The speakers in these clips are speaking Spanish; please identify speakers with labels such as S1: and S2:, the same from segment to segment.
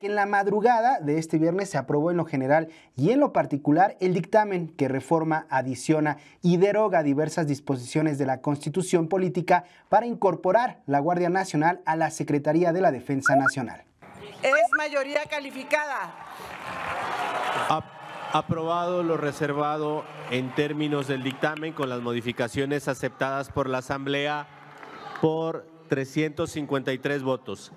S1: en la madrugada de este viernes se aprobó en lo general y en lo particular el dictamen que reforma, adiciona y deroga diversas disposiciones de la Constitución política para incorporar la Guardia Nacional a la Secretaría de la Defensa Nacional. Es mayoría calificada.
S2: Aprobado lo reservado en términos del dictamen con las modificaciones aceptadas por la Asamblea por 353 votos.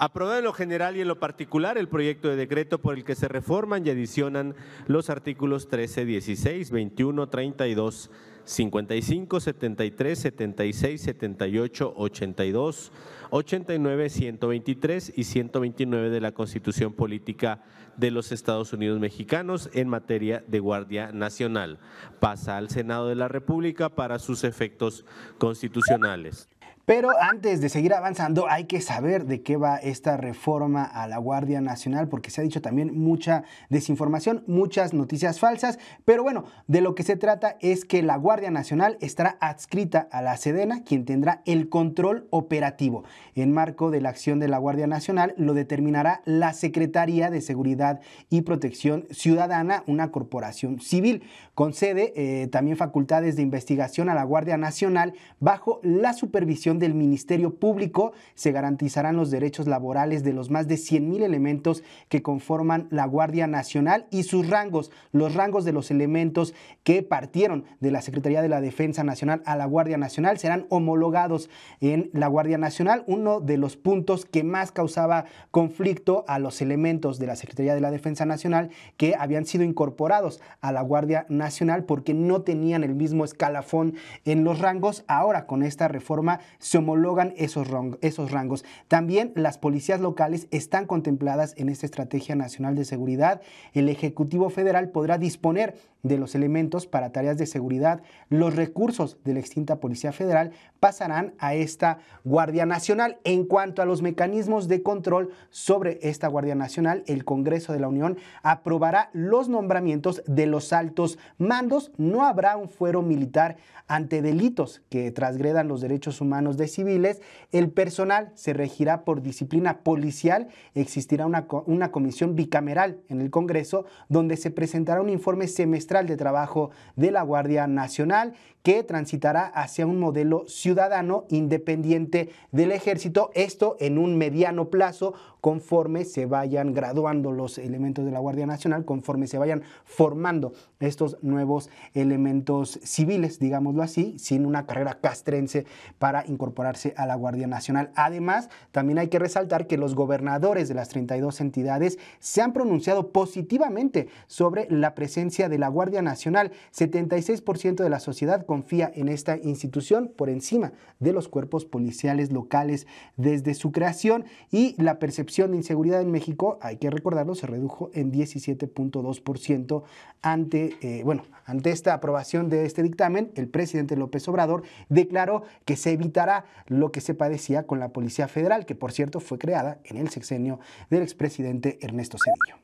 S2: Aprobado en lo general y en lo particular el proyecto de decreto por el que se reforman y adicionan los artículos 13, 16, 21, 32, 55, 73, 76, 78, 82, 89, 123 y 129 de la Constitución Política de los Estados Unidos Mexicanos en materia de Guardia Nacional. Pasa al Senado de la República para sus efectos constitucionales.
S1: Pero antes de seguir avanzando, hay que saber de qué va esta reforma a la Guardia Nacional, porque se ha dicho también mucha desinformación, muchas noticias falsas. Pero bueno, de lo que se trata es que la Guardia Nacional estará adscrita a la Sedena, quien tendrá el control operativo. En marco de la acción de la Guardia Nacional, lo determinará la Secretaría de Seguridad y Protección Ciudadana, una corporación civil. Concede eh, también facultades de investigación a la Guardia Nacional bajo la supervisión del Ministerio Público se garantizarán los derechos laborales de los más de 100.000 elementos que conforman la Guardia Nacional y sus rangos, los rangos de los elementos que partieron de la Secretaría de la Defensa Nacional a la Guardia Nacional serán homologados en la Guardia Nacional, uno de los puntos que más causaba conflicto a los elementos de la Secretaría de la Defensa Nacional que habían sido incorporados a la Guardia Nacional porque no tenían el mismo escalafón en los rangos. Ahora con esta reforma se homologan esos, esos rangos. También las policías locales están contempladas en esta Estrategia Nacional de Seguridad. El Ejecutivo Federal podrá disponer de los elementos para tareas de seguridad, los recursos de la extinta Policía Federal pasarán a esta Guardia Nacional. En cuanto a los mecanismos de control sobre esta Guardia Nacional, el Congreso de la Unión aprobará los nombramientos de los altos mandos. No habrá un fuero militar ante delitos que transgredan los derechos humanos de civiles. El personal se regirá por disciplina policial. Existirá una, una comisión bicameral en el Congreso donde se presentará un informe semestral de Trabajo de la Guardia Nacional, que transitará hacia un modelo ciudadano independiente del ejército, esto en un mediano plazo conforme se vayan graduando los elementos de la Guardia Nacional, conforme se vayan formando estos nuevos elementos civiles, digámoslo así, sin una carrera castrense para incorporarse a la Guardia Nacional. Además, también hay que resaltar que los gobernadores de las 32 entidades se han pronunciado positivamente sobre la presencia de la Guardia Nacional. 76% de la sociedad confía en esta institución por encima de los cuerpos policiales locales desde su creación y la percepción percepción de inseguridad en México, hay que recordarlo, se redujo en 17.2% ante, eh, bueno, ante esta aprobación de este dictamen. El presidente López Obrador declaró que se evitará lo que se padecía con la Policía Federal, que por cierto fue creada en el sexenio del expresidente Ernesto Cedillo.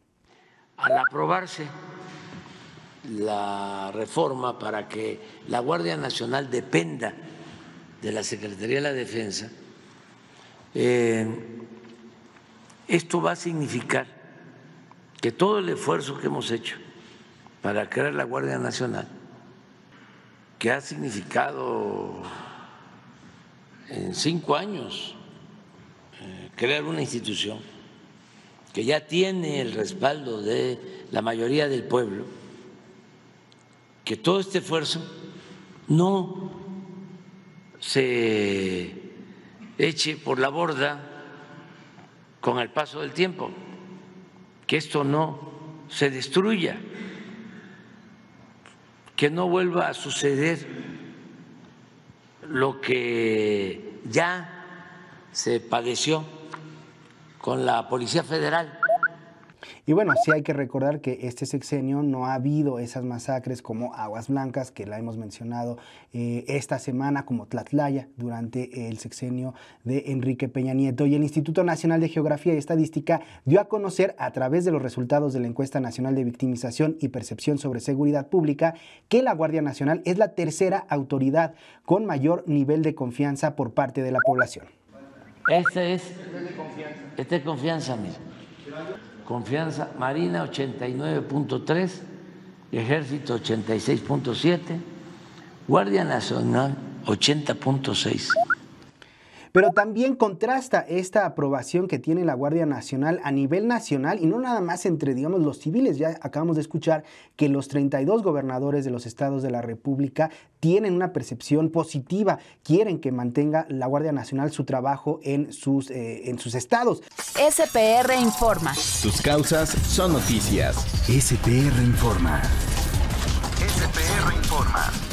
S3: Al aprobarse la reforma para que la Guardia Nacional dependa de la Secretaría de la Defensa, eh, esto va a significar que todo el esfuerzo que hemos hecho para crear la Guardia Nacional, que ha significado en cinco años eh, crear una institución que ya tiene el respaldo de la mayoría del pueblo, que todo este esfuerzo no se eche por la borda con el paso del tiempo, que esto no se destruya, que no vuelva a suceder lo que ya se padeció con la Policía Federal
S1: y bueno, sí hay que recordar que este sexenio no ha habido esas masacres como Aguas Blancas, que la hemos mencionado eh, esta semana, como Tlatlaya, durante el sexenio de Enrique Peña Nieto. Y el Instituto Nacional de Geografía y Estadística dio a conocer a través de los resultados de la encuesta nacional de victimización y percepción sobre seguridad pública que la Guardia Nacional es la tercera autoridad con mayor nivel de confianza por parte de la población.
S3: Este es, este es confianza, este confianza Confianza Marina 89.3, Ejército
S1: 86.7, Guardia Nacional 80.6. Pero también contrasta esta aprobación que tiene la Guardia Nacional a nivel nacional y no nada más entre, digamos, los civiles. Ya acabamos de escuchar que los 32 gobernadores de los estados de la República tienen una percepción positiva, quieren que mantenga la Guardia Nacional su trabajo en sus, eh, en sus estados. SPR Informa.
S2: Sus causas son noticias. SPR Informa. SPR Informa.